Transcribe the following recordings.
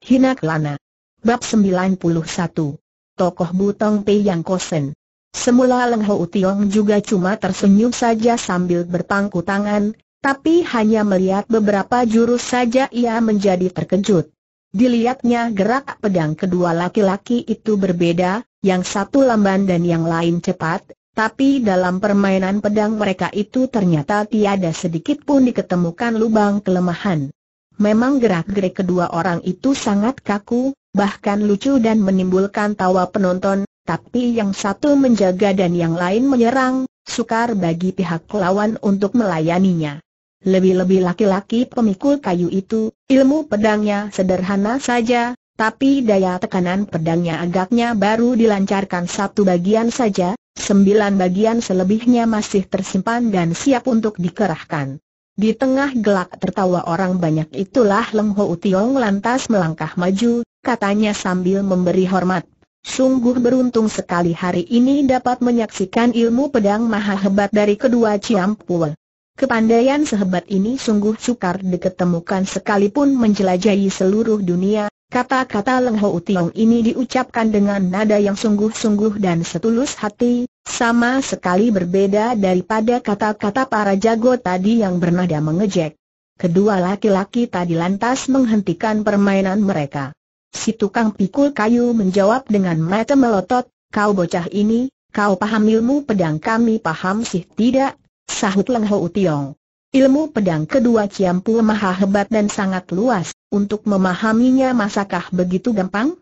Hina Kelana Bab 91 Tokoh Butong Pei Yang Kosen Semula Leng Ho Utiong juga cuma tersenyum saja sambil berpangku tangan, tapi hanya melihat beberapa jurus saja ia menjadi terkejut. Dilihatnya gerak pedang kedua laki-laki itu berbeda, yang satu lamban dan yang lain cepat, tapi dalam permainan pedang mereka itu ternyata tiada sedikit pun diketemukan lubang kelemahan. Memang gerak-gerik kedua orang itu sangat kaku, bahkan lucu dan menimbulkan tawa penonton, tapi yang satu menjaga dan yang lain menyerang, sukar bagi pihak lawan untuk melayaninya. Lebih-lebih laki-laki pemikul kayu itu, ilmu pedangnya sederhana saja, tapi daya tekanan pedangnya agaknya baru dilancarkan satu bagian saja, sembilan bagian selebihnya masih tersimpan dan siap untuk dikerahkan. Di tengah gelak tertawa orang banyak itulah Leng Ho Tiong lantas melangkah maju, katanya sambil memberi hormat. Sungguh beruntung sekali hari ini dapat menyaksikan ilmu pedang maha hebat dari kedua Pul. Kepandaian sehebat ini sungguh sukar diketemukan sekalipun menjelajahi seluruh dunia, Kata-kata Leng Ho Utiong ini diucapkan dengan nada yang sungguh-sungguh dan setulus hati, sama sekali berbeda daripada kata-kata para jago tadi yang bernada mengejek. Kedua laki-laki tadi lantas menghentikan permainan mereka. Si tukang pikul kayu menjawab dengan mata melotot, kau bocah ini, kau paham ilmu pedang kami paham sih tidak, sahut Leng Ho Utiong. Ilmu pedang kedua Ciampu maha hebat dan sangat luas, untuk memahaminya masakah begitu gampang?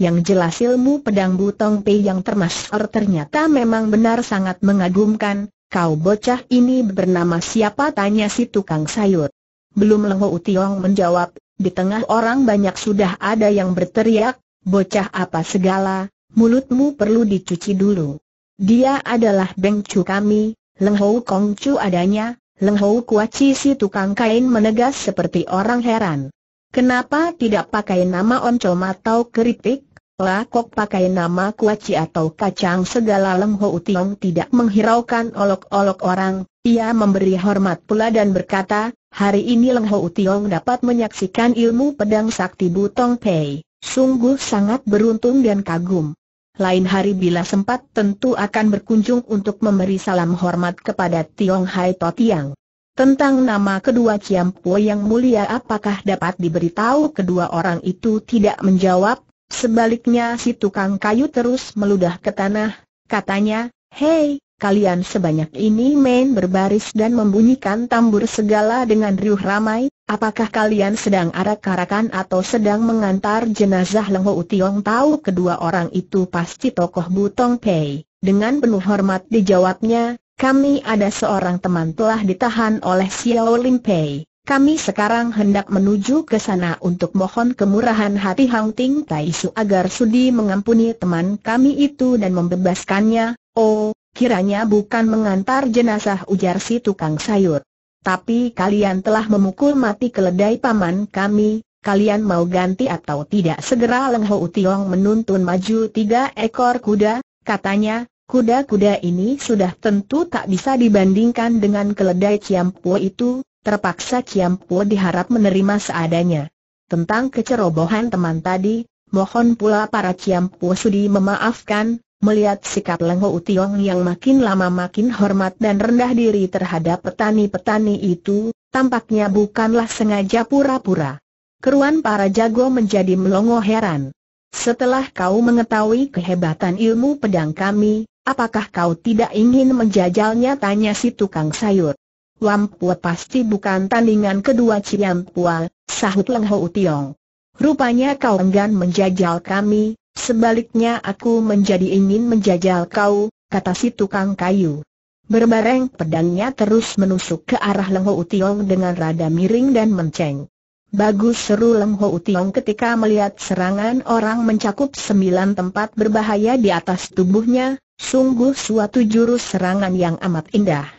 Yang jelas ilmu pedang Butong Pei yang termasuk ternyata memang benar sangat mengagumkan, kau bocah ini bernama siapa tanya si tukang sayur. Belum lengo Utiong menjawab, di tengah orang banyak sudah ada yang berteriak, bocah apa segala, mulutmu perlu dicuci dulu. Dia adalah Beng Chu kami, Leng Hou Kong Chu adanya, Leng Hou Kuaci si tukang kain menegas seperti orang heran. Kenapa tidak pakai nama oncom atau keripik? Lah kok pakai nama kuaci atau kacang segala Leng Hou Tiong tidak menghiraukan olok-olok orang, ia memberi hormat pula dan berkata, hari ini Leng Hou Tiong dapat menyaksikan ilmu pedang sakti Butong Pei, sungguh sangat beruntung dan kagum lain hari bila sempat tentu akan berkunjung untuk memberi salam hormat kepada Tiong Hai To Tiang. Tentang nama kedua Po yang mulia apakah dapat diberitahu kedua orang itu tidak menjawab, sebaliknya si tukang kayu terus meludah ke tanah, katanya, Hei, kalian sebanyak ini main berbaris dan membunyikan tambur segala dengan riuh ramai, Apakah kalian sedang arak-arakan atau sedang mengantar jenazah Leng Ho Utiong tahu kedua orang itu pasti tokoh Butong Pei? Dengan penuh hormat dijawabnya, kami ada seorang teman telah ditahan oleh Xiao Lim Pei. Kami sekarang hendak menuju ke sana untuk mohon kemurahan hati Hang Ting Tai Su agar sudi mengampuni teman kami itu dan membebaskannya. Oh, kiranya bukan mengantar jenazah ujar si tukang sayur. Tapi kalian telah memukul mati keledai paman kami, kalian mau ganti atau tidak segera Leng Ho utiong menuntun maju tiga ekor kuda, katanya, kuda-kuda ini sudah tentu tak bisa dibandingkan dengan keledai Ciampu itu, terpaksa Ciampu diharap menerima seadanya. Tentang kecerobohan teman tadi, mohon pula para Ciampu sudi memaafkan, Melihat sikap Lengho Utiong yang makin lama makin hormat dan rendah diri terhadap petani-petani itu, tampaknya bukanlah sengaja pura-pura. Keruan para jago menjadi melongo heran. Setelah kau mengetahui kehebatan ilmu pedang kami, apakah kau tidak ingin menjajalnya? Tanya si tukang sayur. Wampua pasti bukan tandingan kedua Ciampua, sahut Lengho Utiong. Rupanya kau enggan menjajal kami, Sebaliknya aku menjadi ingin menjajal kau, kata si tukang kayu. Berbareng pedangnya terus menusuk ke arah Leng Ho Tiong dengan rada miring dan menceng. Bagus seru Leng Ho Tiong ketika melihat serangan orang mencakup sembilan tempat berbahaya di atas tubuhnya, sungguh suatu jurus serangan yang amat indah.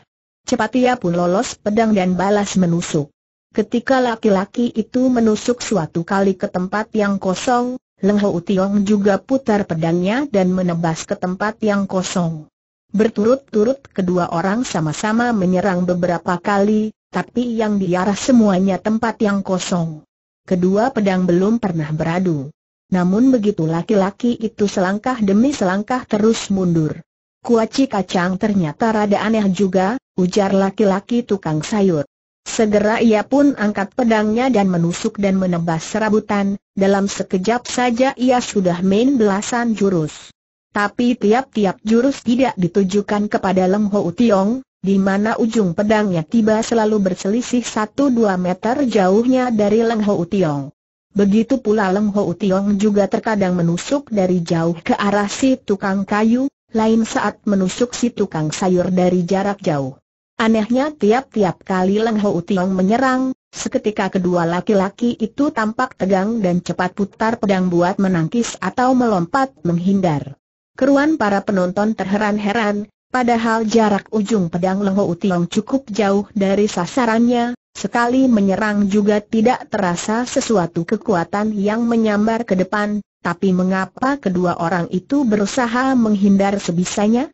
Cepat ia pun lolos pedang dan balas menusuk. Ketika laki-laki itu menusuk suatu kali ke tempat yang kosong, Leng Ho Utiong juga putar pedangnya dan menebas ke tempat yang kosong. Berturut-turut kedua orang sama-sama menyerang beberapa kali, tapi yang diarah semuanya tempat yang kosong. Kedua pedang belum pernah beradu. Namun begitu laki-laki itu selangkah demi selangkah terus mundur. Kuaci kacang ternyata rada aneh juga, ujar laki-laki tukang sayur. Segera ia pun angkat pedangnya dan menusuk dan menebas serabutan, dalam sekejap saja ia sudah main belasan jurus. Tapi tiap-tiap jurus tidak ditujukan kepada Leng Ho Tiong, di mana ujung pedangnya tiba selalu berselisih 1-2 meter jauhnya dari Leng Ho Tiong. Begitu pula Leng Ho Tiong juga terkadang menusuk dari jauh ke arah si tukang kayu, lain saat menusuk si tukang sayur dari jarak jauh. Anehnya tiap-tiap kali Leng Ho Tiong menyerang, seketika kedua laki-laki itu tampak tegang dan cepat putar pedang buat menangkis atau melompat menghindar. Keruan para penonton terheran-heran, padahal jarak ujung pedang Leng Ho Tiong cukup jauh dari sasarannya, Sekali menyerang juga tidak terasa sesuatu kekuatan yang menyambar ke depan, tapi mengapa kedua orang itu berusaha menghindar sebisanya?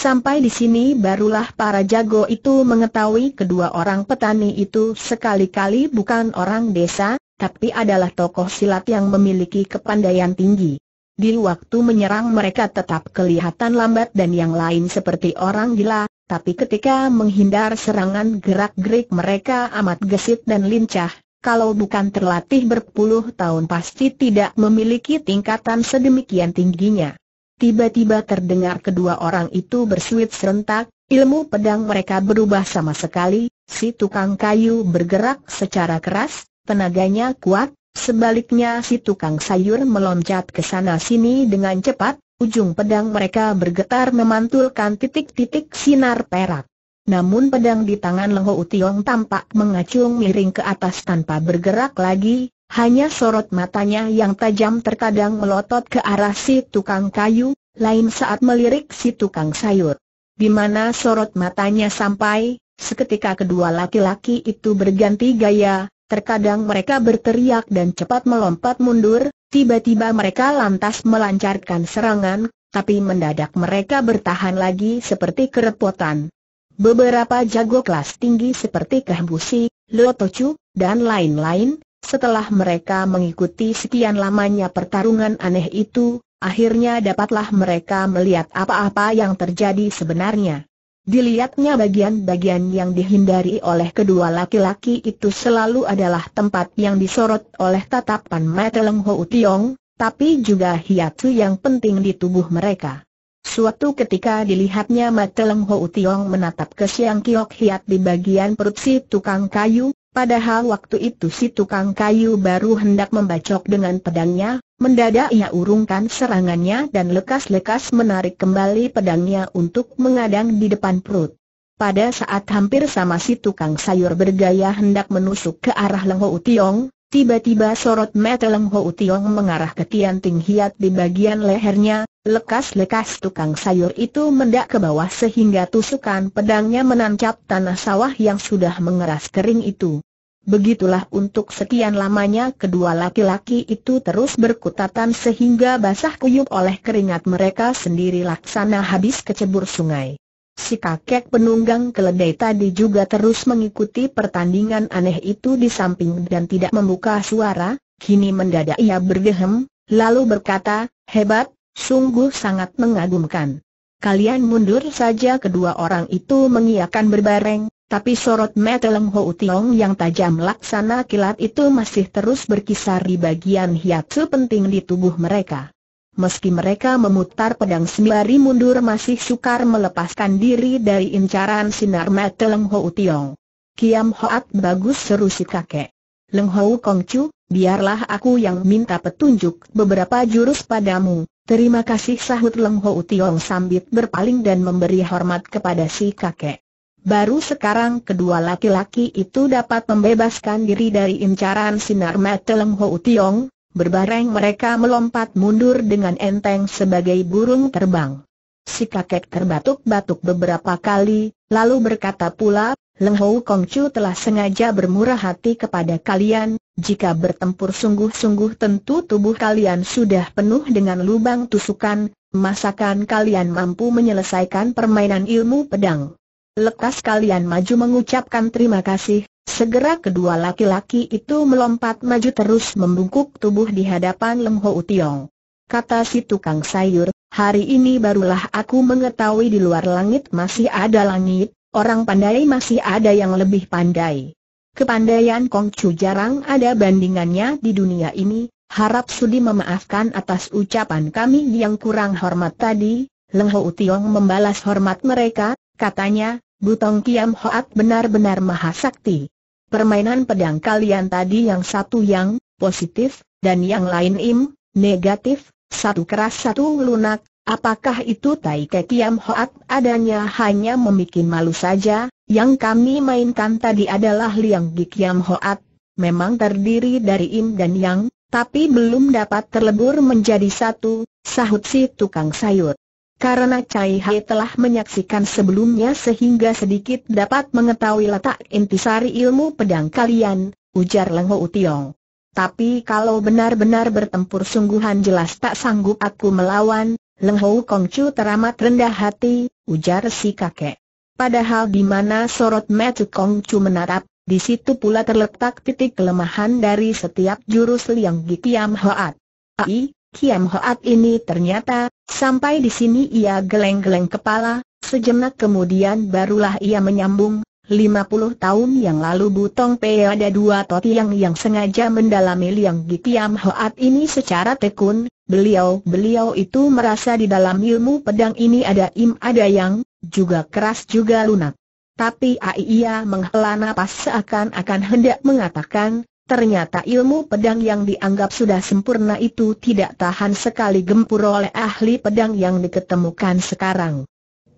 Sampai di sini barulah para jago itu mengetahui kedua orang petani itu sekali-kali bukan orang desa, tapi adalah tokoh silat yang memiliki kepandaian tinggi. Di waktu menyerang mereka tetap kelihatan lambat dan yang lain seperti orang gila, tapi ketika menghindar serangan gerak-gerik mereka amat gesit dan lincah, kalau bukan terlatih berpuluh tahun pasti tidak memiliki tingkatan sedemikian tingginya. Tiba-tiba terdengar kedua orang itu bersuit serentak, ilmu pedang mereka berubah sama sekali, si tukang kayu bergerak secara keras, tenaganya kuat, sebaliknya si tukang sayur meloncat ke sana-sini dengan cepat, ujung pedang mereka bergetar memantulkan titik-titik sinar perak. Namun pedang di tangan Leho Utiong tampak mengacung miring ke atas tanpa bergerak lagi, hanya sorot matanya yang tajam terkadang melotot ke arah si tukang kayu, lain saat melirik si tukang sayur. Di mana sorot matanya sampai, seketika kedua laki-laki itu berganti gaya, terkadang mereka berteriak dan cepat melompat mundur, tiba-tiba mereka lantas melancarkan serangan, tapi mendadak mereka bertahan lagi seperti kerepotan. Beberapa jago kelas tinggi seperti kehbusi, Lotocu, dan lain-lain, setelah mereka mengikuti sekian lamanya pertarungan aneh itu, akhirnya dapatlah mereka melihat apa-apa yang terjadi sebenarnya. Dilihatnya bagian-bagian yang dihindari oleh kedua laki-laki itu selalu adalah tempat yang disorot oleh tatapan mata Leng Ho Tiong, tapi juga hiatu yang penting di tubuh mereka. Suatu ketika dilihatnya Mateleng Ho Tiong menatap ke Siang Kiok Hiat di bagian perut si tukang kayu, Padahal waktu itu si tukang kayu baru hendak membacok dengan pedangnya, mendadak ia urungkan serangannya dan lekas-lekas menarik kembali pedangnya untuk mengadang di depan perut. Pada saat hampir sama si tukang sayur bergaya hendak menusuk ke arah Lengho Utiong, Tiba-tiba sorot mata Leng Ho Tiong mengarah ke Tian Ting Hiat di bagian lehernya, lekas-lekas tukang sayur itu mendak ke bawah sehingga tusukan pedangnya menancap tanah sawah yang sudah mengeras kering itu. Begitulah untuk sekian lamanya kedua laki-laki itu terus berkutatan sehingga basah kuyup oleh keringat mereka sendiri laksana habis kecebur sungai. Si kakek penunggang keledai tadi juga terus mengikuti pertandingan aneh itu di samping dan tidak membuka suara, kini mendadak ia berdehem, lalu berkata, hebat, sungguh sangat mengagumkan. Kalian mundur saja kedua orang itu mengiakan berbareng, tapi sorot mata Leng Ho Tiong yang tajam laksana kilat itu masih terus berkisar di bagian hiatsu penting di tubuh mereka meski mereka memutar pedang sembari mundur masih sukar melepaskan diri dari incaran sinar mata Leng Ho Tiong. Kiam Hoat bagus seru si kakek. Leng Ho Kong Chu, biarlah aku yang minta petunjuk beberapa jurus padamu. Terima kasih sahut Leng Ho Tiong sambil berpaling dan memberi hormat kepada si kakek. Baru sekarang kedua laki-laki itu dapat membebaskan diri dari incaran sinar mata Leng Ho Tiong, Berbareng mereka melompat mundur dengan enteng sebagai burung terbang. Si kakek terbatuk-batuk beberapa kali, lalu berkata pula, Leng Hou Kong Chu telah sengaja bermurah hati kepada kalian, jika bertempur sungguh-sungguh tentu tubuh kalian sudah penuh dengan lubang tusukan, masakan kalian mampu menyelesaikan permainan ilmu pedang lekas kalian maju mengucapkan terima kasih. Segera kedua laki-laki itu melompat maju terus membungkuk tubuh di hadapan Lem Ho Tiong. Kata si tukang sayur, hari ini barulah aku mengetahui di luar langit masih ada langit, orang pandai masih ada yang lebih pandai. Kepandaian Kong Chu jarang ada bandingannya di dunia ini, Harap sudi memaafkan atas ucapan kami yang kurang hormat tadi, Leng Ho Tiong membalas hormat mereka, katanya, Butong Kiam Hoat benar-benar maha sakti. Permainan pedang kalian tadi yang satu yang positif, dan yang lain im, negatif, satu keras satu lunak, apakah itu Tai Ke Kiam Hoat adanya hanya memikin malu saja, yang kami mainkan tadi adalah Liang Gi Kiam Hoat, memang terdiri dari im dan yang, tapi belum dapat terlebur menjadi satu, sahut si tukang sayur. Karena Cai Hai telah menyaksikan sebelumnya sehingga sedikit dapat mengetahui letak intisari ilmu pedang kalian, ujar Leng Ho Tiong. Tapi kalau benar-benar bertempur sungguhan jelas tak sanggup aku melawan, Leng Ho Kong Chu teramat rendah hati, ujar si kakek. Padahal di mana sorot mata Kong Chu menatap, di situ pula terletak titik kelemahan dari setiap jurus Liang Gikiam Hoat. Aih! Kiam Hoat ini ternyata, sampai di sini ia geleng-geleng kepala, sejenak kemudian barulah ia menyambung, 50 tahun yang lalu Butong Pei ada dua totiang yang sengaja mendalami Liang di Kiam Hoat ini secara tekun, beliau-beliau itu merasa di dalam ilmu pedang ini ada im ada yang, juga keras juga lunak. Tapi ia menghela napas seakan-akan hendak mengatakan, Ternyata ilmu pedang yang dianggap sudah sempurna itu tidak tahan sekali gempur oleh ahli pedang yang diketemukan sekarang.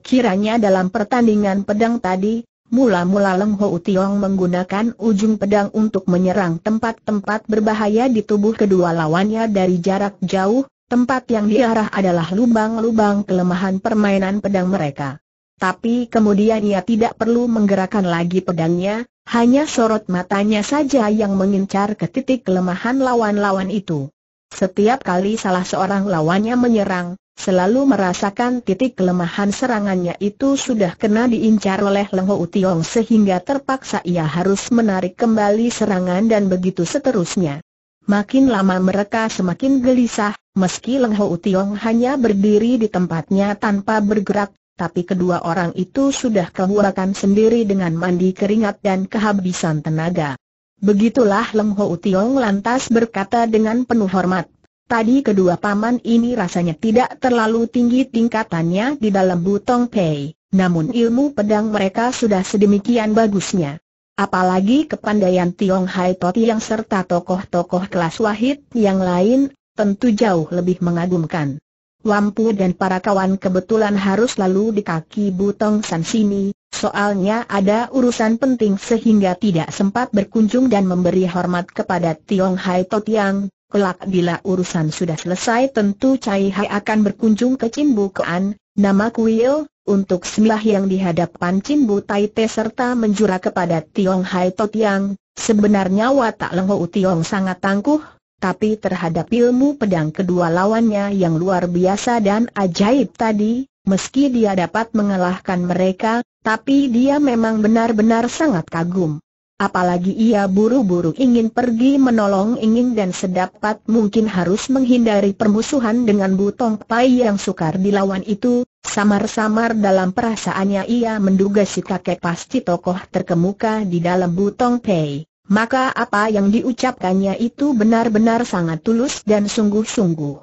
Kiranya dalam pertandingan pedang tadi, mula-mula Leng Ho Tiong menggunakan ujung pedang untuk menyerang tempat-tempat berbahaya di tubuh kedua lawannya dari jarak jauh, tempat yang diarah adalah lubang-lubang kelemahan permainan pedang mereka. Tapi kemudian ia tidak perlu menggerakkan lagi pedangnya, hanya sorot matanya saja yang mengincar ke titik kelemahan lawan-lawan itu. Setiap kali salah seorang lawannya menyerang, selalu merasakan titik kelemahan serangannya itu sudah kena diincar oleh Leng Ho Tiong sehingga terpaksa ia harus menarik kembali serangan dan begitu seterusnya. Makin lama mereka semakin gelisah, meski Leng Ho Tiong hanya berdiri di tempatnya tanpa bergerak, tapi kedua orang itu sudah kehuakan sendiri dengan mandi keringat dan kehabisan tenaga. Begitulah Lem Ho Tiong lantas berkata dengan penuh hormat, Tadi kedua paman ini rasanya tidak terlalu tinggi tingkatannya di dalam butong pei, namun ilmu pedang mereka sudah sedemikian bagusnya. Apalagi kepandaian Tiong Hai Toti yang serta tokoh-tokoh kelas wahid yang lain, tentu jauh lebih mengagumkan. Wampu dan para kawan kebetulan harus lalu di kaki Butong San sini, soalnya ada urusan penting sehingga tidak sempat berkunjung dan memberi hormat kepada Tiong Hai Totiang. Kelak bila urusan sudah selesai tentu Cai Hai akan berkunjung ke Kean, nama kuil, untuk sembah yang dihadapkan Cimbu Tai Te serta menjura kepada Tiong Hai Totiang. Sebenarnya watak Lengho Tiong sangat tangguh, tapi terhadap ilmu pedang kedua lawannya yang luar biasa dan ajaib tadi, meski dia dapat mengalahkan mereka, tapi dia memang benar-benar sangat kagum. Apalagi ia buru-buru ingin pergi menolong ingin dan sedapat mungkin harus menghindari permusuhan dengan Butong Pai yang sukar dilawan itu, samar-samar dalam perasaannya ia menduga si kakek pasti tokoh terkemuka di dalam Butong Pai maka apa yang diucapkannya itu benar-benar sangat tulus dan sungguh-sungguh.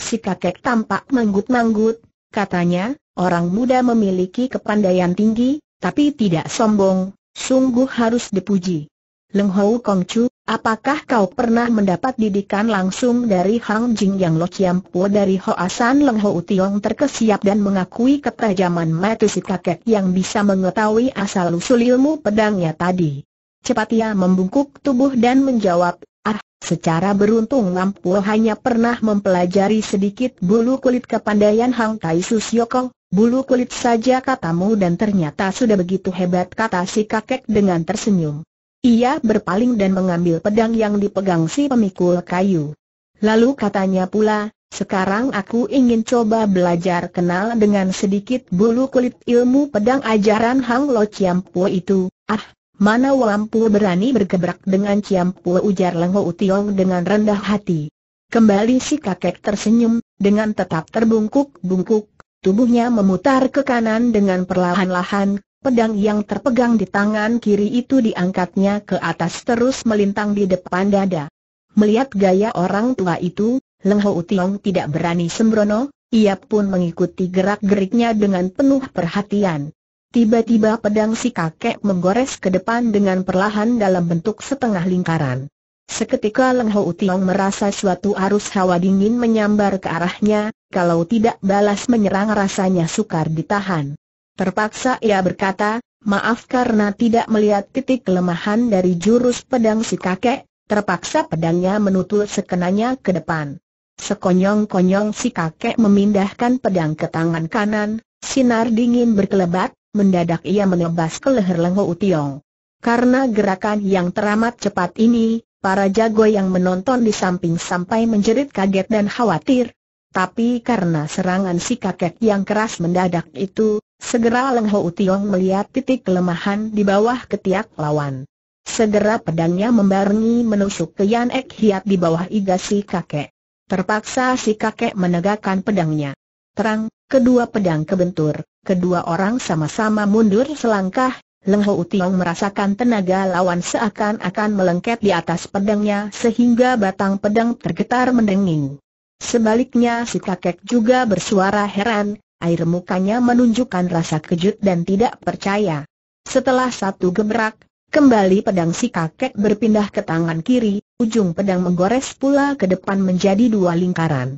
Si kakek tampak manggut-manggut, katanya, orang muda memiliki kepandaian tinggi, tapi tidak sombong, sungguh harus dipuji. Leng Hou Kong Chu, apakah kau pernah mendapat didikan langsung dari Hang Jing yang Lo Chiam Po dari Hoasan Leng Hou Tiong terkesiap dan mengakui ketajaman metu si kakek yang bisa mengetahui asal-usul ilmu pedangnya tadi. Cepat ia membungkuk tubuh dan menjawab, ah, secara beruntung Lampu hanya pernah mempelajari sedikit bulu kulit kepandaian Hang Tai Siokong, bulu kulit saja katamu dan ternyata sudah begitu hebat kata si kakek dengan tersenyum. Ia berpaling dan mengambil pedang yang dipegang si pemikul kayu. Lalu katanya pula, sekarang aku ingin coba belajar kenal dengan sedikit bulu kulit ilmu pedang ajaran Hang Lo Chiam Po itu. Ah, Mana Wampu berani bergebrak dengan Ciampu ujar Lengho Utiong dengan rendah hati. Kembali si kakek tersenyum, dengan tetap terbungkuk-bungkuk, tubuhnya memutar ke kanan dengan perlahan-lahan, pedang yang terpegang di tangan kiri itu diangkatnya ke atas terus melintang di depan dada. Melihat gaya orang tua itu, Lengho Ho tidak berani sembrono, ia pun mengikuti gerak-geriknya dengan penuh perhatian. Tiba-tiba pedang si kakek menggores ke depan dengan perlahan dalam bentuk setengah lingkaran. Seketika Leng Ho Tiong merasa suatu arus hawa dingin menyambar ke arahnya, kalau tidak balas menyerang rasanya sukar ditahan. Terpaksa ia berkata, maaf karena tidak melihat titik kelemahan dari jurus pedang si kakek, terpaksa pedangnya menutul sekenanya ke depan. Sekonyong-konyong si kakek memindahkan pedang ke tangan kanan, sinar dingin berkelebat, mendadak ia menebas ke leher Lengho Utiong. Karena gerakan yang teramat cepat ini, para jago yang menonton di samping sampai menjerit kaget dan khawatir. Tapi karena serangan si kakek yang keras mendadak itu, segera Leng Ho Utiong melihat titik kelemahan di bawah ketiak lawan. Segera pedangnya membarengi menusuk ke Yan Ek Hiat di bawah iga si kakek. Terpaksa si kakek menegakkan pedangnya. Terang, kedua pedang kebentur. Kedua orang sama-sama mundur selangkah, Leng Ho Tiong merasakan tenaga lawan seakan-akan melengket di atas pedangnya sehingga batang pedang tergetar mendenging. Sebaliknya si kakek juga bersuara heran, air mukanya menunjukkan rasa kejut dan tidak percaya. Setelah satu gebrak, kembali pedang si kakek berpindah ke tangan kiri, ujung pedang menggores pula ke depan menjadi dua lingkaran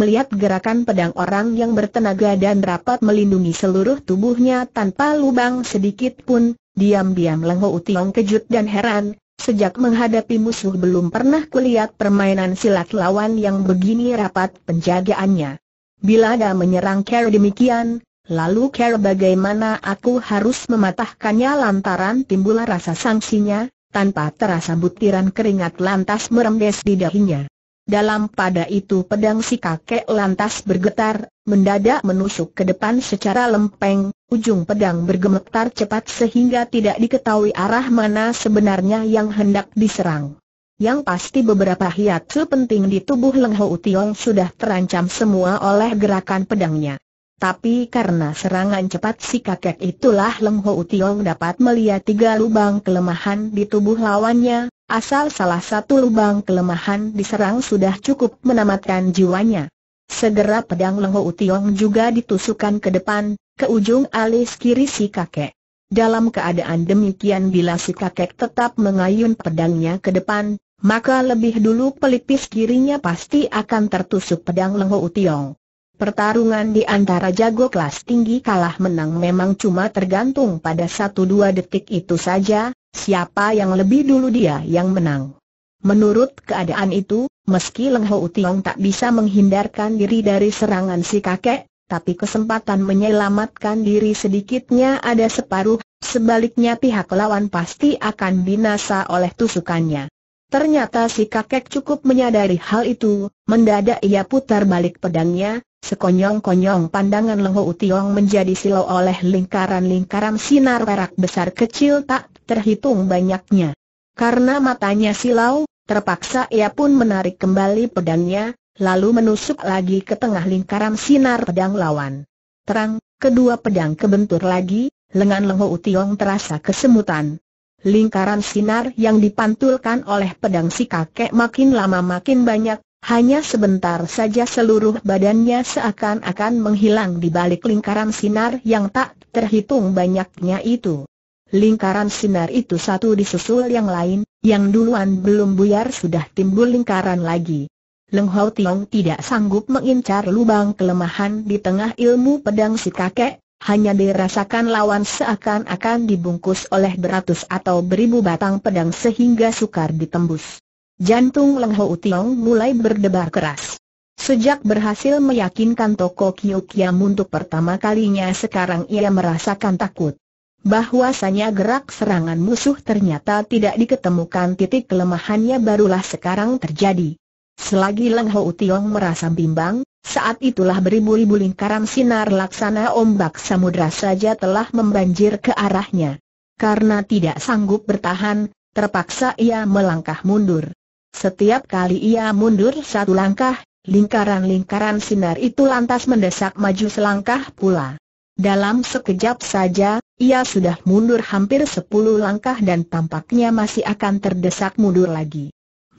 melihat gerakan pedang orang yang bertenaga dan rapat melindungi seluruh tubuhnya tanpa lubang sedikit pun, diam-diam Lengho Utiong kejut dan heran, sejak menghadapi musuh belum pernah kulihat permainan silat lawan yang begini rapat penjagaannya. Bila ada menyerang Kerr demikian, lalu Kerr bagaimana aku harus mematahkannya lantaran timbul rasa sanksinya, tanpa terasa butiran keringat lantas merembes di dahinya. Dalam pada itu pedang si kakek lantas bergetar, mendadak menusuk ke depan secara lempeng, ujung pedang bergemetar cepat sehingga tidak diketahui arah mana sebenarnya yang hendak diserang. Yang pasti beberapa hiat sepenting di tubuh Leng Ho Tiong sudah terancam semua oleh gerakan pedangnya. Tapi karena serangan cepat si kakek itulah Leng Ho Tiong dapat melihat tiga lubang kelemahan di tubuh lawannya, asal salah satu lubang kelemahan diserang sudah cukup menamatkan jiwanya. Segera pedang Leng Ho Tiong juga ditusukkan ke depan, ke ujung alis kiri si kakek. Dalam keadaan demikian bila si kakek tetap mengayun pedangnya ke depan, maka lebih dulu pelipis kirinya pasti akan tertusuk pedang Leng Ho Tiong. Pertarungan di antara jago kelas tinggi kalah menang memang cuma tergantung pada satu dua detik itu saja, siapa yang lebih dulu dia yang menang. Menurut keadaan itu, meski Leng Ho Tiong tak bisa menghindarkan diri dari serangan si kakek, tapi kesempatan menyelamatkan diri sedikitnya ada separuh, sebaliknya pihak lawan pasti akan binasa oleh tusukannya. Ternyata si kakek cukup menyadari hal itu, mendadak ia putar balik pedangnya, Sekonyong-konyong pandangan Lengho Utiong menjadi silau oleh lingkaran-lingkaran sinar perak besar kecil tak terhitung banyaknya. Karena matanya silau, terpaksa ia pun menarik kembali pedangnya, lalu menusuk lagi ke tengah lingkaran sinar pedang lawan. Terang, kedua pedang kebentur lagi, lengan Lengho Utiong terasa kesemutan. Lingkaran sinar yang dipantulkan oleh pedang si kakek makin lama makin banyak, hanya sebentar saja seluruh badannya seakan-akan menghilang di balik lingkaran sinar yang tak terhitung banyaknya itu. Lingkaran sinar itu satu disusul yang lain, yang duluan belum buyar sudah timbul lingkaran lagi. Leng Hau Tiong tidak sanggup mengincar lubang kelemahan di tengah ilmu pedang si kakek, hanya dirasakan lawan seakan-akan dibungkus oleh beratus atau beribu batang pedang sehingga sukar ditembus. Jantung Leng Ho Tiong mulai berdebar keras. Sejak berhasil meyakinkan Toko Kiu Kiam untuk pertama kalinya sekarang ia merasakan takut. Bahwasanya gerak serangan musuh ternyata tidak diketemukan titik kelemahannya barulah sekarang terjadi. Selagi Leng Ho Tiong merasa bimbang, saat itulah beribu-ribu lingkaran sinar laksana ombak samudra saja telah membanjir ke arahnya. Karena tidak sanggup bertahan, terpaksa ia melangkah mundur. Setiap kali ia mundur satu langkah, lingkaran-lingkaran sinar itu lantas mendesak maju selangkah pula. Dalam sekejap saja, ia sudah mundur hampir sepuluh langkah dan tampaknya masih akan terdesak mundur lagi.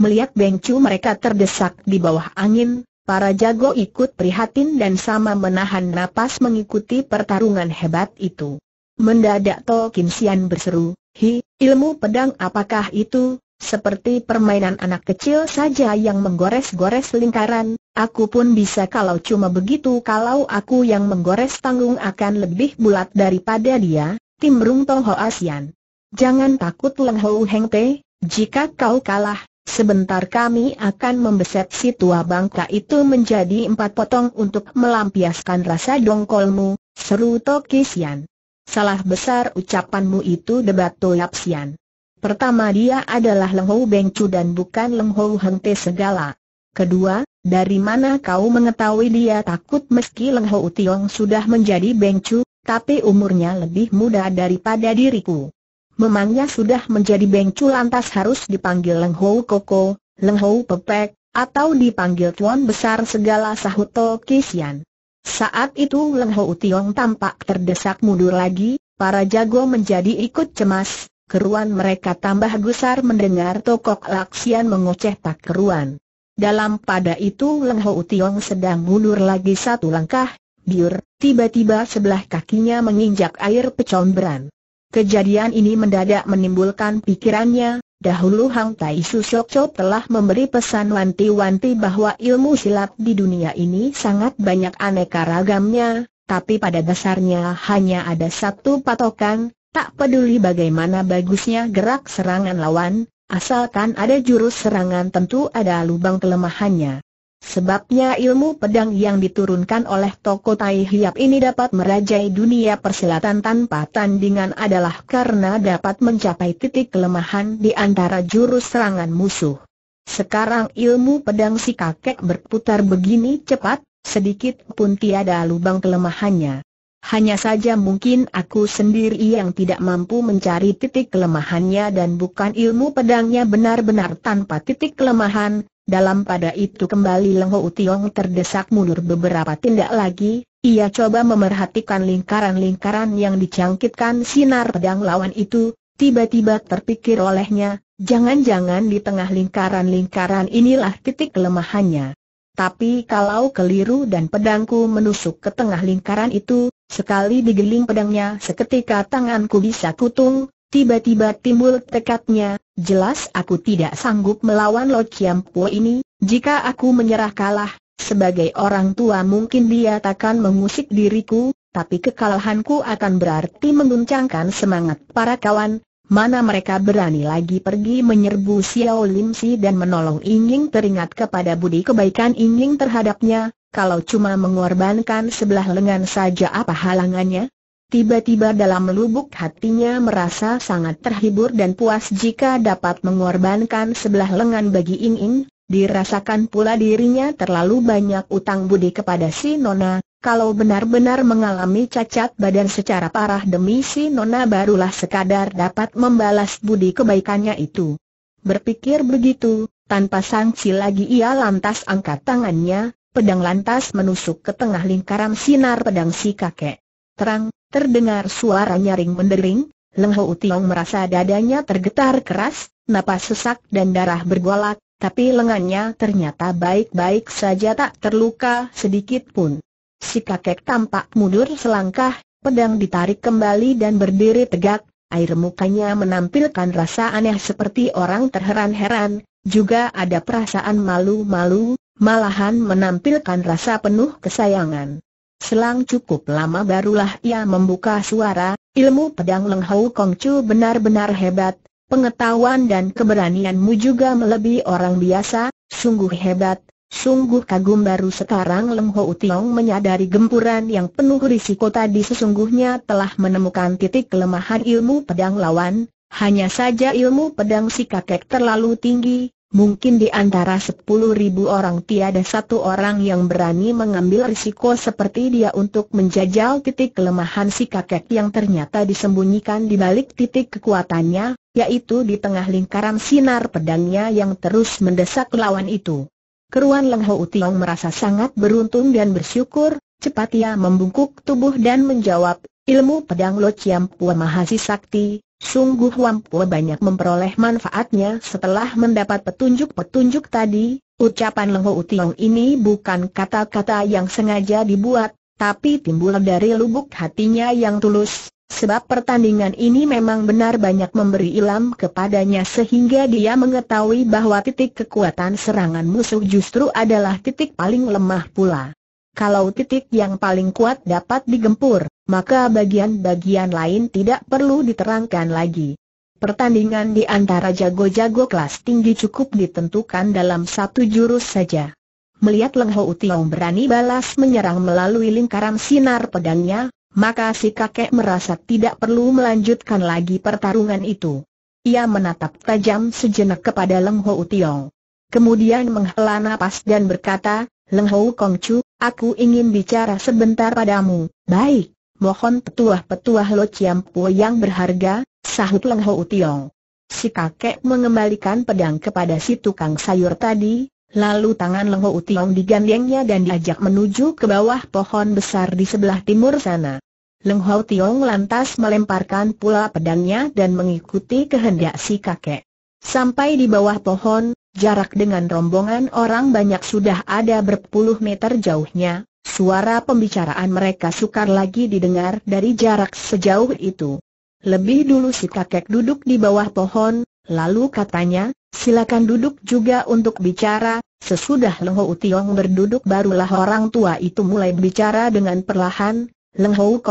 Melihat Bengcu mereka terdesak di bawah angin, para jago ikut prihatin dan sama menahan napas mengikuti pertarungan hebat itu. Mendadak Tokin Sian berseru, Hi, ilmu pedang apakah itu? seperti permainan anak kecil saja yang menggores-gores lingkaran, aku pun bisa kalau cuma begitu kalau aku yang menggores tanggung akan lebih bulat daripada dia, timbrung Toho Asian. Jangan takut Leng Ho Heng Te, jika kau kalah, Sebentar kami akan membeset si tua bangka itu menjadi empat potong untuk melampiaskan rasa dongkolmu, seru Tokisian. Salah besar ucapanmu itu debat Toyapsian. Pertama dia adalah Leng Hou Beng Chu dan bukan Leng Hou Heng Te Segala. Kedua, dari mana kau mengetahui dia takut meski Leng Hou Tiong sudah menjadi Beng Chu, tapi umurnya lebih muda daripada diriku. Memangnya sudah menjadi Beng Chu lantas harus dipanggil Leng Hou Koko, Leng Hou Pepek, atau dipanggil Tuan Besar segala sahut To Kisian. Saat itu Leng Hou Tiong tampak terdesak mundur lagi, para jago menjadi ikut cemas, keruan mereka tambah gusar mendengar Tokok Laksian mengoceh tak keruan. Dalam pada itu Leng Ho Tiong sedang mundur lagi satu langkah, biur, tiba-tiba sebelah kakinya menginjak air pecombran. Kejadian ini mendadak menimbulkan pikirannya, Dahulu Hang Tai Su Sok Cho telah memberi pesan wanti-wanti bahwa ilmu silat di dunia ini sangat banyak aneka ragamnya, tapi pada dasarnya hanya ada satu patokan, Tak peduli bagaimana bagusnya gerak serangan lawan, asalkan ada jurus serangan tentu ada lubang kelemahannya. Sebabnya ilmu pedang yang diturunkan oleh toko Tai Hiap ini dapat merajai dunia persilatan tanpa tandingan adalah karena dapat mencapai titik kelemahan di antara jurus serangan musuh. Sekarang ilmu pedang si kakek berputar begini cepat, sedikit pun tiada lubang kelemahannya. Hanya saja mungkin aku sendiri yang tidak mampu mencari titik kelemahannya dan bukan ilmu pedangnya benar-benar tanpa titik kelemahan, dalam pada itu kembali Leng Ho Tiong terdesak mundur beberapa tindak lagi, ia coba memerhatikan lingkaran-lingkaran yang dicangkitkan sinar pedang lawan itu, tiba-tiba terpikir olehnya, jangan-jangan di tengah lingkaran-lingkaran inilah titik kelemahannya. Tapi kalau keliru dan pedangku menusuk ke tengah lingkaran itu, Sekali digeling pedangnya seketika tanganku bisa kutung, tiba-tiba timbul tekadnya, jelas aku tidak sanggup melawan Lo Chiam Po ini, jika aku menyerah kalah, sebagai orang tua mungkin dia takkan mengusik diriku, tapi kekalahanku akan berarti mengguncangkan semangat para kawan, mana mereka berani lagi pergi menyerbu Xiao Lim Si dan menolong Inging teringat kepada budi kebaikan Inging terhadapnya, kalau cuma mengorbankan sebelah lengan saja apa halangannya? Tiba-tiba dalam lubuk hatinya merasa sangat terhibur dan puas jika dapat mengorbankan sebelah lengan bagi Ing Ing, dirasakan pula dirinya terlalu banyak utang budi kepada si Nona, kalau benar-benar mengalami cacat badan secara parah demi si Nona barulah sekadar dapat membalas budi kebaikannya itu. Berpikir begitu, tanpa sangsi lagi ia lantas angkat tangannya, pedang lantas menusuk ke tengah lingkaran sinar pedang si kakek. Terang, terdengar suara nyaring mendering, Leng Ho Tiong merasa dadanya tergetar keras, napas sesak dan darah bergolak, tapi lengannya ternyata baik-baik saja tak terluka sedikit pun. Si kakek tampak mundur selangkah, pedang ditarik kembali dan berdiri tegak, air mukanya menampilkan rasa aneh seperti orang terheran-heran, juga ada perasaan malu-malu, malahan menampilkan rasa penuh kesayangan. Selang cukup lama barulah ia membuka suara, ilmu pedang Leng Hou Kong Chu benar-benar hebat, pengetahuan dan keberanianmu juga melebihi orang biasa, sungguh hebat, sungguh kagum baru sekarang Leng Hou Tiong menyadari gempuran yang penuh risiko tadi sesungguhnya telah menemukan titik kelemahan ilmu pedang lawan, hanya saja ilmu pedang si kakek terlalu tinggi, Mungkin di antara sepuluh ribu orang tiada satu orang yang berani mengambil risiko seperti dia untuk menjajal titik kelemahan si kakek yang ternyata disembunyikan di balik titik kekuatannya, yaitu di tengah lingkaran sinar pedangnya yang terus mendesak lawan itu. Keruan Leng Ho Utiong merasa sangat beruntung dan bersyukur, cepat ia membungkuk tubuh dan menjawab, ilmu pedang Lo Chiam Pua Mahasi Sakti, Sungguh wampu banyak memperoleh manfaatnya setelah mendapat petunjuk-petunjuk tadi, ucapan Lengho Utiong ini bukan kata-kata yang sengaja dibuat, tapi timbul dari lubuk hatinya yang tulus, sebab pertandingan ini memang benar banyak memberi ilham kepadanya sehingga dia mengetahui bahwa titik kekuatan serangan musuh justru adalah titik paling lemah pula kalau titik yang paling kuat dapat digempur, maka bagian-bagian lain tidak perlu diterangkan lagi. Pertandingan di antara jago-jago kelas tinggi cukup ditentukan dalam satu jurus saja. Melihat Leng Ho Utiong berani balas menyerang melalui lingkaran sinar pedangnya, maka si kakek merasa tidak perlu melanjutkan lagi pertarungan itu. Ia menatap tajam sejenak kepada Leng Ho Utiong. Kemudian menghela nafas dan berkata, Leng Hou Kong Chu, aku ingin bicara sebentar padamu. Baik, mohon petuah-petuah Lo Chiam yang berharga, sahut Leng Hou Tiong. Si kakek mengembalikan pedang kepada si tukang sayur tadi, lalu tangan Leng Hou Tiong digandengnya dan diajak menuju ke bawah pohon besar di sebelah timur sana. Leng Hou Tiong lantas melemparkan pula pedangnya dan mengikuti kehendak si kakek. Sampai di bawah pohon, Jarak dengan rombongan orang banyak sudah ada berpuluh meter jauhnya, suara pembicaraan mereka sukar lagi didengar dari jarak sejauh itu. Lebih dulu si kakek duduk di bawah pohon, lalu katanya, silakan duduk juga untuk bicara, sesudah Leng Hou berduduk barulah orang tua itu mulai bicara dengan perlahan, Leng Hou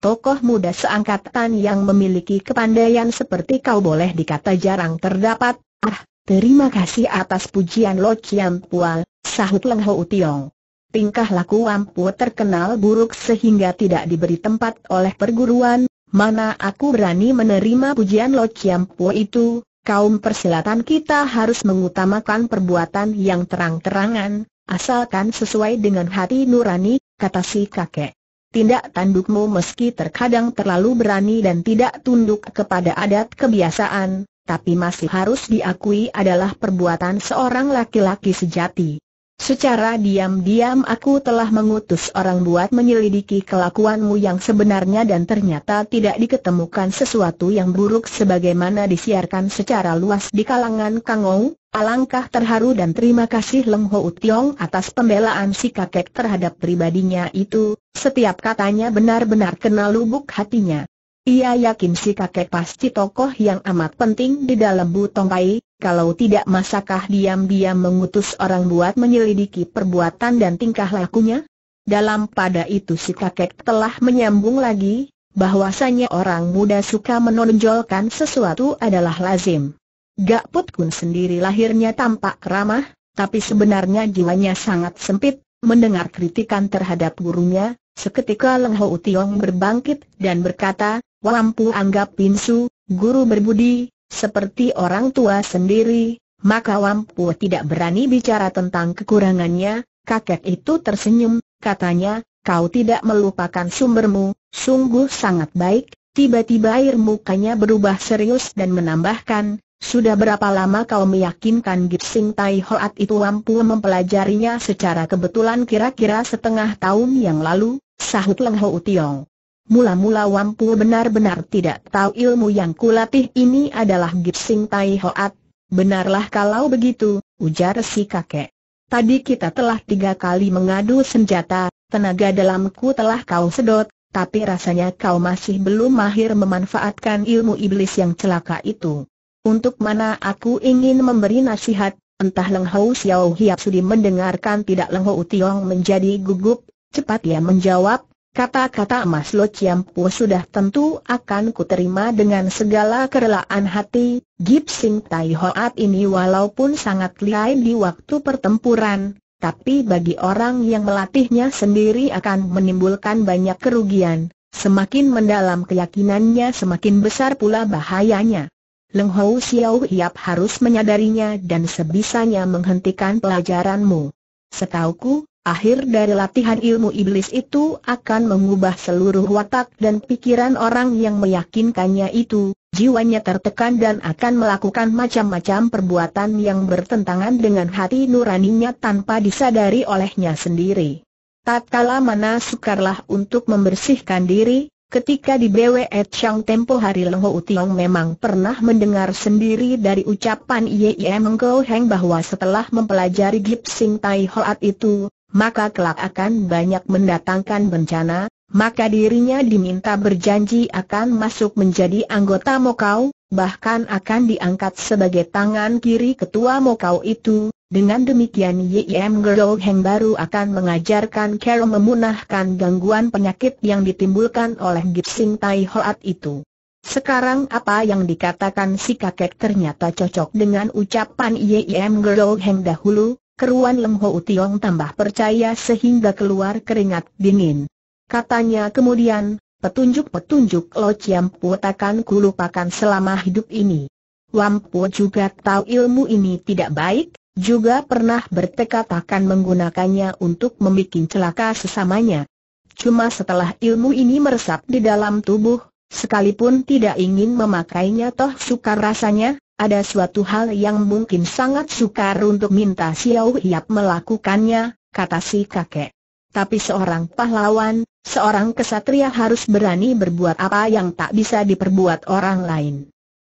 tokoh muda seangkatan yang memiliki kepandaian seperti kau boleh dikata jarang terdapat, ah, Terima kasih atas pujian Lo Chiam Pual, sahut Leng Ho Tiong. Tingkah laku Wampu terkenal buruk sehingga tidak diberi tempat oleh perguruan, mana aku berani menerima pujian Lo Chiam Pual itu, kaum persilatan kita harus mengutamakan perbuatan yang terang-terangan, asalkan sesuai dengan hati nurani, kata si kakek. Tindak tandukmu meski terkadang terlalu berani dan tidak tunduk kepada adat kebiasaan, tapi masih harus diakui adalah perbuatan seorang laki-laki sejati. Secara diam-diam aku telah mengutus orang buat menyelidiki kelakuanmu yang sebenarnya dan ternyata tidak diketemukan sesuatu yang buruk sebagaimana disiarkan secara luas di kalangan Kangou. Alangkah terharu dan terima kasih Leng Ho Tiong atas pembelaan si kakek terhadap pribadinya itu, setiap katanya benar-benar kena lubuk hatinya. Ia yakin si kakek pasti tokoh yang amat penting di dalam Butongkai, kalau tidak masakah diam-diam mengutus orang buat menyelidiki perbuatan dan tingkah lakunya? Dalam pada itu si kakek telah menyambung lagi, bahwasanya orang muda suka menonjolkan sesuatu adalah lazim. Gak Put Kun sendiri lahirnya tampak ramah, tapi sebenarnya jiwanya sangat sempit, mendengar kritikan terhadap gurunya, Seketika Leng Ho Tiong berbangkit dan berkata, Wampu anggap pinsu, guru berbudi, seperti orang tua sendiri, maka Wampu tidak berani bicara tentang kekurangannya, kakek itu tersenyum, katanya, kau tidak melupakan sumbermu, sungguh sangat baik, tiba-tiba air mukanya berubah serius dan menambahkan, sudah berapa lama kau meyakinkan Gipsing Tai Hoat itu wampu mempelajarinya secara kebetulan kira-kira setengah tahun yang lalu, sahut Leng Ho Tiong. Mula-mula Wampu benar-benar tidak tahu ilmu yang kulatih ini adalah Gipsing Tai Hoat. Benarlah kalau begitu, ujar si kakek. Tadi kita telah tiga kali mengadu senjata, tenaga dalamku telah kau sedot, tapi rasanya kau masih belum mahir memanfaatkan ilmu iblis yang celaka itu. Untuk mana aku ingin memberi nasihat, entah Leng Hou Xiao Hiap Sudi mendengarkan tidak Leng Hou Tiong menjadi gugup, cepat ia menjawab, Kata-kata Mas Lo Po sudah tentu akan kuterima dengan segala kerelaan hati, Gipsing Tai Hoat ini walaupun sangat lihai di waktu pertempuran, tapi bagi orang yang melatihnya sendiri akan menimbulkan banyak kerugian, semakin mendalam keyakinannya semakin besar pula bahayanya. Leng Hou Xiao Hiap harus menyadarinya dan sebisanya menghentikan pelajaranmu. Setauku, Akhir dari latihan ilmu iblis itu akan mengubah seluruh watak dan pikiran orang yang meyakinkannya itu, jiwanya tertekan dan akan melakukan macam-macam perbuatan yang bertentangan dengan hati nuraninya tanpa disadari olehnya sendiri. Tatkala mana sukarlah untuk membersihkan diri, ketika di BWE Chang Tempo hari Lengho Utiong memang pernah mendengar sendiri dari ucapan Yee Mengko Heng bahwa setelah mempelajari Gipsing Tai Hoat itu, maka kelak akan banyak mendatangkan bencana, maka dirinya diminta berjanji akan masuk menjadi anggota Mokau, bahkan akan diangkat sebagai tangan kiri ketua Mokau itu. Dengan demikian Yim Girl Heng baru akan mengajarkan Carol memunahkan gangguan penyakit yang ditimbulkan oleh Gipsing Tai Hoat itu. Sekarang apa yang dikatakan si kakek ternyata cocok dengan ucapan Yim Girl Heng dahulu, Keruan Leng Ho Utiong tambah percaya sehingga keluar keringat dingin. Katanya kemudian, petunjuk-petunjuk Lo Chiam Pu takkan kulupakan selama hidup ini. Wam Pu juga tahu ilmu ini tidak baik, juga pernah bertekad akan menggunakannya untuk membuat celaka sesamanya. Cuma setelah ilmu ini meresap di dalam tubuh, sekalipun tidak ingin memakainya toh sukar rasanya, ada suatu hal yang mungkin sangat sukar untuk minta Xiao Yap melakukannya, kata si kakek. Tapi seorang pahlawan, seorang kesatria harus berani berbuat apa yang tak bisa diperbuat orang lain.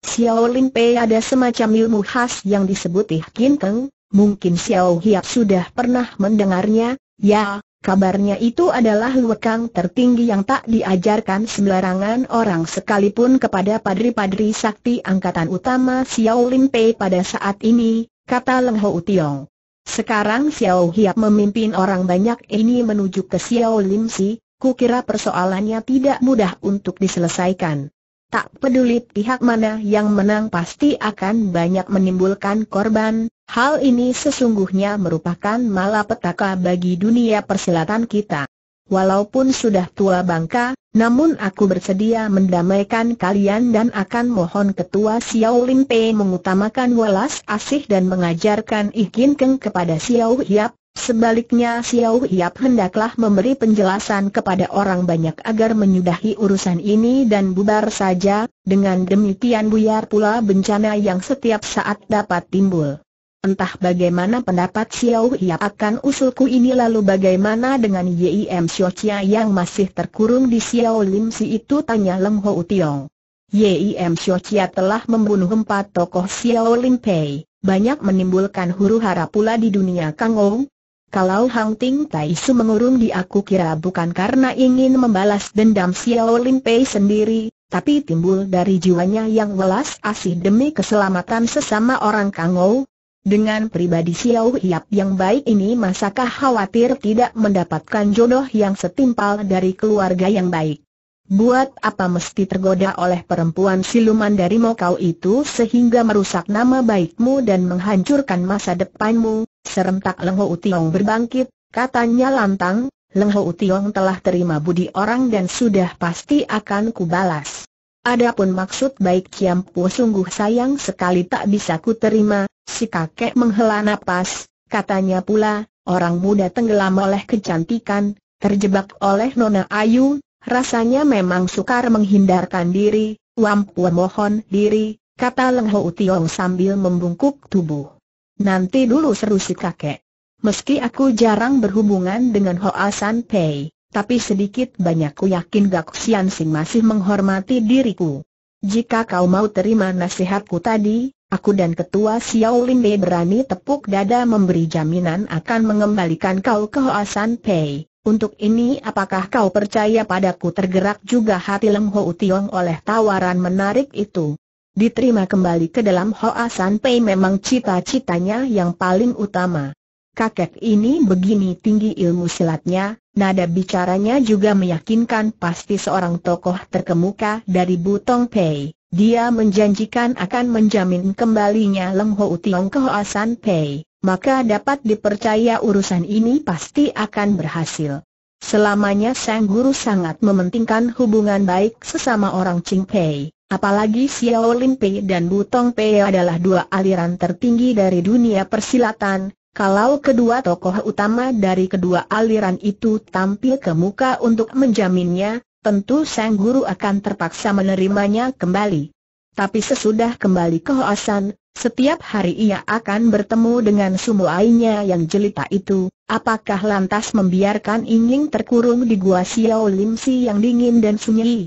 Xiao Lin Pei ada semacam ilmu khas yang disebut Ih Kin Keng, mungkin Xiao Hiap sudah pernah mendengarnya, ya, Kabarnya itu adalah lekang tertinggi yang tak diajarkan sembarangan orang sekalipun kepada padri-padri sakti angkatan utama Xiao Lim Pei pada saat ini, kata Leng Ho Tiong. Sekarang Xiao Hiap memimpin orang banyak ini menuju ke Xiao Lim Si, kukira persoalannya tidak mudah untuk diselesaikan. Tak peduli pihak mana yang menang pasti akan banyak menimbulkan korban, hal ini sesungguhnya merupakan malapetaka bagi dunia perselatan kita. Walaupun sudah tua bangka, namun aku bersedia mendamaikan kalian dan akan mohon ketua Xiao Lin Pei mengutamakan welas asih dan mengajarkan ikin keng kepada Xiao Hiap, Sebaliknya Xiao Yap hendaklah memberi penjelasan kepada orang banyak agar menyudahi urusan ini dan bubar saja, dengan demikian buyar pula bencana yang setiap saat dapat timbul. Entah bagaimana pendapat Xiao Yap akan usulku ini lalu bagaimana dengan Yim Xiao Chia yang masih terkurung di Xiao Lim Si itu tanya Leng Ho Tiong. Yim Xiao Chia telah membunuh empat tokoh Xiao Lim Pei, banyak menimbulkan huru hara pula di dunia Kang Kangou, kalau Hang Ting Tai Su mengurung di aku kira bukan karena ingin membalas dendam Xiao Lin Pei sendiri, tapi timbul dari jiwanya yang welas asih demi keselamatan sesama orang Kangou. Dengan pribadi Xiao Hiap yang baik ini masakah khawatir tidak mendapatkan jodoh yang setimpal dari keluarga yang baik? Buat apa mesti tergoda oleh perempuan siluman dari Mokau itu sehingga merusak nama baikmu dan menghancurkan masa depanmu? Serentak Leng Ho Tiong berbangkit, katanya lantang, Leng Ho Tiong telah terima budi orang dan sudah pasti akan kubalas. Adapun maksud baik Kiam Pu sungguh sayang sekali tak bisa ku terima, si kakek menghela nafas, katanya pula, orang muda tenggelam oleh kecantikan, terjebak oleh Nona Ayu, rasanya memang sukar menghindarkan diri, Wampu mohon diri, kata Leng Ho Tiong sambil membungkuk tubuh. Nanti dulu seru si kakek. Meski aku jarang berhubungan dengan Hoa San Pei, tapi sedikit banyak ku yakin Gak Xian Sing masih menghormati diriku. Jika kau mau terima nasihatku tadi, aku dan ketua Xiao Lin Bei berani tepuk dada memberi jaminan akan mengembalikan kau ke Hoa San Pei. Untuk ini apakah kau percaya padaku tergerak juga hati Leng Ho Tiong oleh tawaran menarik itu? Diterima kembali ke dalam Hoa San Pei memang cita-citanya yang paling utama. Kakek ini begini tinggi ilmu silatnya, nada bicaranya juga meyakinkan pasti seorang tokoh terkemuka dari Butong Pei. Dia menjanjikan akan menjamin kembalinya Leng Ho Tiong ke Hoa San Pei, maka dapat dipercaya urusan ini pasti akan berhasil. Selamanya Sang Guru sangat mementingkan hubungan baik sesama orang Ching Pei. Apalagi Xiao Pei dan Butong Pei adalah dua aliran tertinggi dari dunia persilatan, kalau kedua tokoh utama dari kedua aliran itu tampil ke muka untuk menjaminnya, tentu sang guru akan terpaksa menerimanya kembali. Tapi sesudah kembali ke Hoasan, setiap hari ia akan bertemu dengan sumuainya yang jelita itu, apakah lantas membiarkan ingin terkurung di gua Xiao Lim Si yang dingin dan sunyi?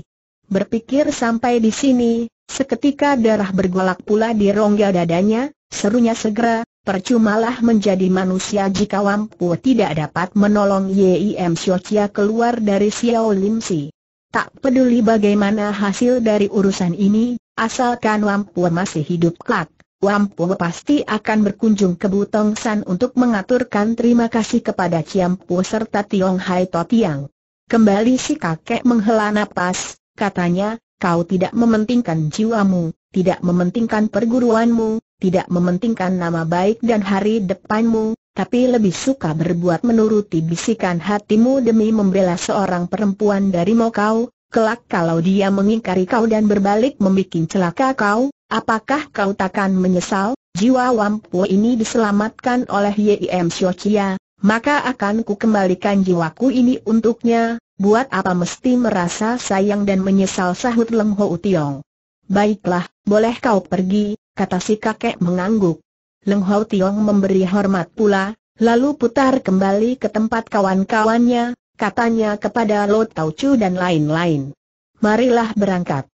Berpikir sampai di sini, seketika darah bergolak pula di rongga dadanya, serunya segera, percumalah menjadi manusia jika Wampu tidak dapat menolong Yim Siocia keluar dari Xiao Lim Si. Tak peduli bagaimana hasil dari urusan ini, asalkan Wampu masih hidup kelak, Wampu pasti akan berkunjung ke Butong San untuk mengaturkan terima kasih kepada Ciampu serta Tiong Hai Totiang. Kembali si kakek menghela napas, katanya, kau tidak mementingkan jiwamu, tidak mementingkan perguruanmu, tidak mementingkan nama baik dan hari depanmu, tapi lebih suka berbuat menuruti bisikan hatimu demi membela seorang perempuan dari mau kau, kelak kalau dia mengingkari kau dan berbalik membuat celaka kau, apakah kau takkan menyesal? Jiwa Wampu ini diselamatkan oleh Yim Xiaoqia, maka akan ku kembalikan jiwaku ini untuknya, Buat apa mesti merasa sayang dan menyesal sahut Leng Ho Tiong. Baiklah, boleh kau pergi, kata si kakek mengangguk. Leng Ho Tiong memberi hormat pula, lalu putar kembali ke tempat kawan-kawannya, katanya kepada Lo Tau Chu dan lain-lain. Marilah berangkat.